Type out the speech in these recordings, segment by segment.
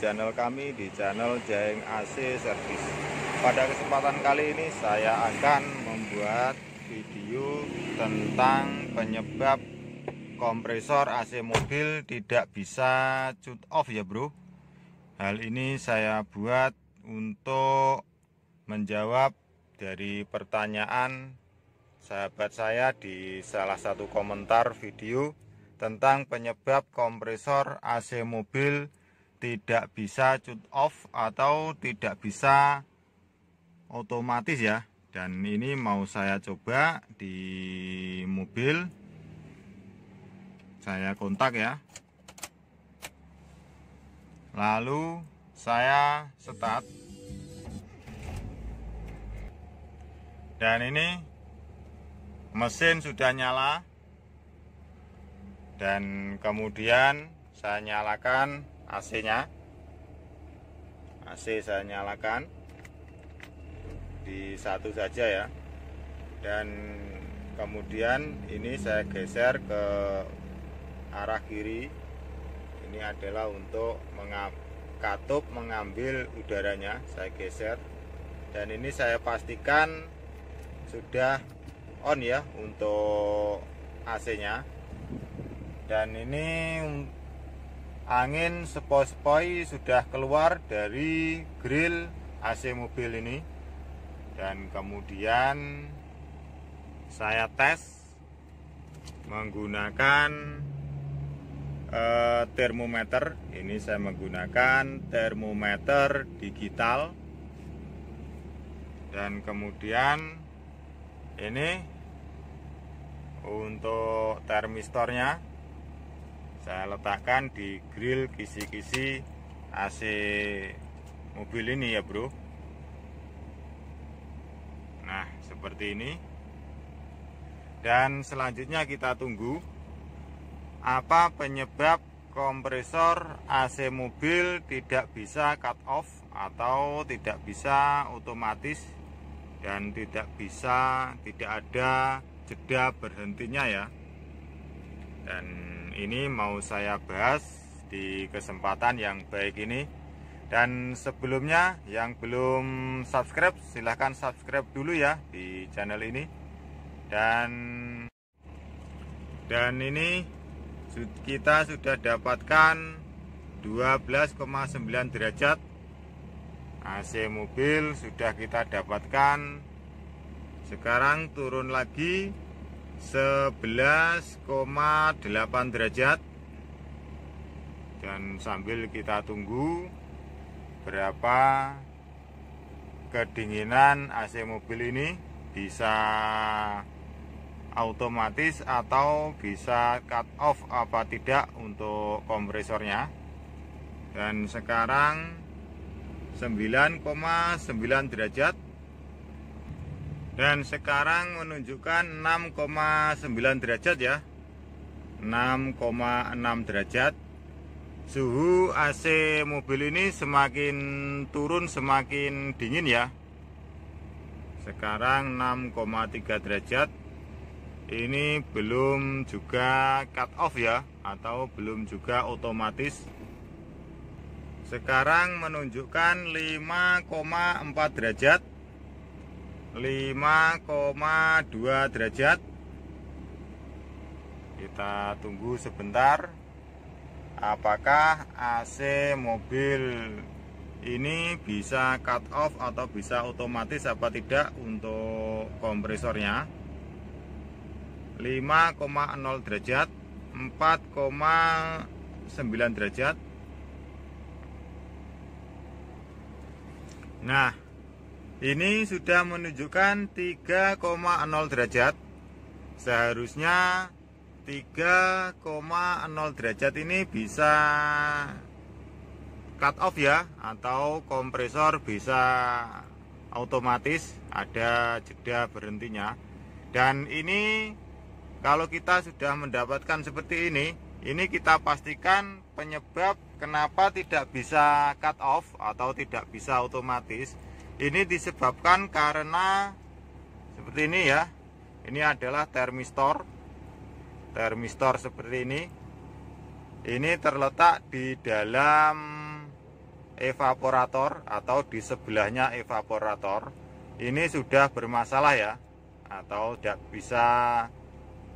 channel kami di channel Jaeng AC Service. Pada kesempatan kali ini saya akan membuat video tentang penyebab kompresor AC mobil tidak bisa cut off ya bro. Hal ini saya buat untuk menjawab dari pertanyaan sahabat saya di salah satu komentar video tentang penyebab kompresor AC mobil tidak bisa cut off atau tidak bisa otomatis ya dan ini mau saya coba di mobil saya kontak ya lalu saya start dan ini mesin sudah nyala dan kemudian saya nyalakan AC nya AC saya nyalakan di satu saja ya dan kemudian ini saya geser ke arah kiri ini adalah untuk mengap katup mengambil udaranya saya geser dan ini saya pastikan sudah on ya untuk AC nya dan ini angin sepoi-sepoi sudah keluar dari grill AC mobil ini dan kemudian saya tes menggunakan eh, termometer ini saya menggunakan termometer digital dan kemudian ini untuk termistornya saya letakkan di grill kisi-kisi AC mobil ini ya bro nah seperti ini dan selanjutnya kita tunggu apa penyebab kompresor AC mobil tidak bisa cut off atau tidak bisa otomatis dan tidak bisa tidak ada jeda berhentinya ya dan ini mau saya bahas di kesempatan yang baik ini dan sebelumnya yang belum subscribe silahkan subscribe dulu ya di channel ini dan dan ini kita sudah dapatkan 12,9 derajat AC mobil sudah kita dapatkan sekarang turun lagi 11,8 derajat dan sambil kita tunggu berapa kedinginan AC mobil ini bisa otomatis atau bisa cut off apa tidak untuk kompresornya dan sekarang 9,9 derajat dan sekarang menunjukkan 6,9 derajat ya 6,6 derajat suhu AC mobil ini semakin turun semakin dingin ya sekarang 6,3 derajat ini belum juga cut off ya atau belum juga otomatis sekarang menunjukkan 5,4 derajat 5,2 derajat kita tunggu sebentar apakah AC mobil ini bisa cut off atau bisa otomatis apa tidak untuk kompresornya 5,0 derajat 4,9 derajat nah ini sudah menunjukkan 3,0 derajat seharusnya 3,0 derajat ini bisa cut off ya atau kompresor bisa otomatis ada jeda berhentinya dan ini kalau kita sudah mendapatkan seperti ini ini kita pastikan penyebab kenapa tidak bisa cut off atau tidak bisa otomatis ini disebabkan karena seperti ini ya ini adalah termistor termistor seperti ini ini terletak di dalam evaporator atau di sebelahnya evaporator ini sudah bermasalah ya atau tidak bisa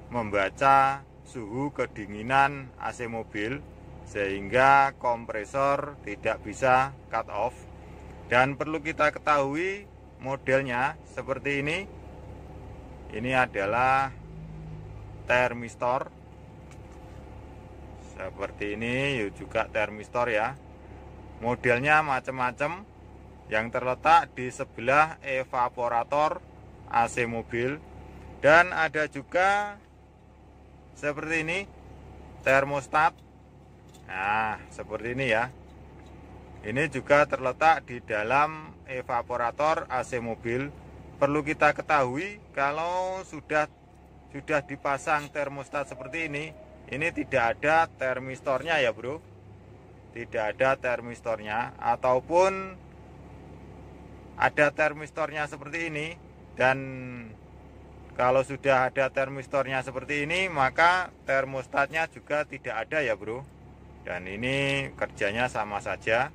membaca suhu kedinginan AC mobil sehingga kompresor tidak bisa cut off dan perlu kita ketahui modelnya seperti ini ini adalah termistor seperti ini juga termistor ya modelnya macam-macam yang terletak di sebelah evaporator AC mobil dan ada juga seperti ini termostat nah seperti ini ya ini juga terletak di dalam evaporator AC mobil. Perlu kita ketahui kalau sudah sudah dipasang termostat seperti ini, ini tidak ada termistornya ya, Bro. Tidak ada termistornya ataupun ada termistornya seperti ini dan kalau sudah ada termistornya seperti ini, maka termostatnya juga tidak ada ya, Bro. Dan ini kerjanya sama saja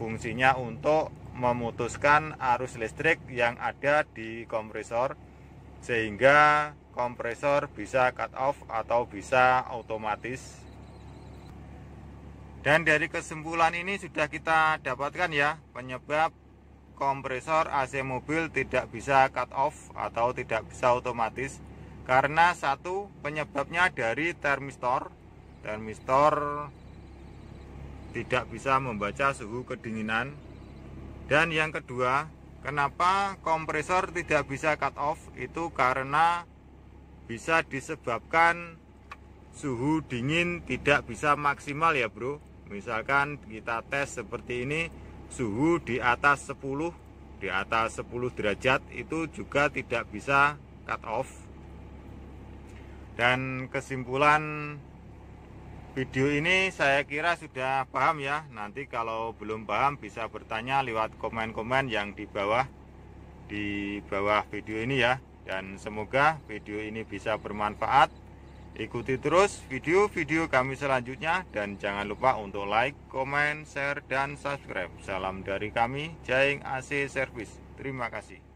fungsinya untuk memutuskan arus listrik yang ada di kompresor sehingga kompresor bisa cut off atau bisa otomatis dan dari kesimpulan ini sudah kita dapatkan ya penyebab kompresor AC mobil tidak bisa cut off atau tidak bisa otomatis karena satu penyebabnya dari termistor termistor tidak bisa membaca suhu kedinginan. Dan yang kedua, kenapa kompresor tidak bisa cut off? Itu karena bisa disebabkan suhu dingin tidak bisa maksimal ya bro. Misalkan kita tes seperti ini, suhu di atas 10, di atas 10 derajat itu juga tidak bisa cut off. Dan kesimpulan Video ini saya kira sudah paham ya. Nanti kalau belum paham bisa bertanya lewat komen-komen yang di bawah di bawah video ini ya. Dan semoga video ini bisa bermanfaat. Ikuti terus video-video kami selanjutnya dan jangan lupa untuk like, komen, share, dan subscribe. Salam dari kami, Jaing AC Service. Terima kasih.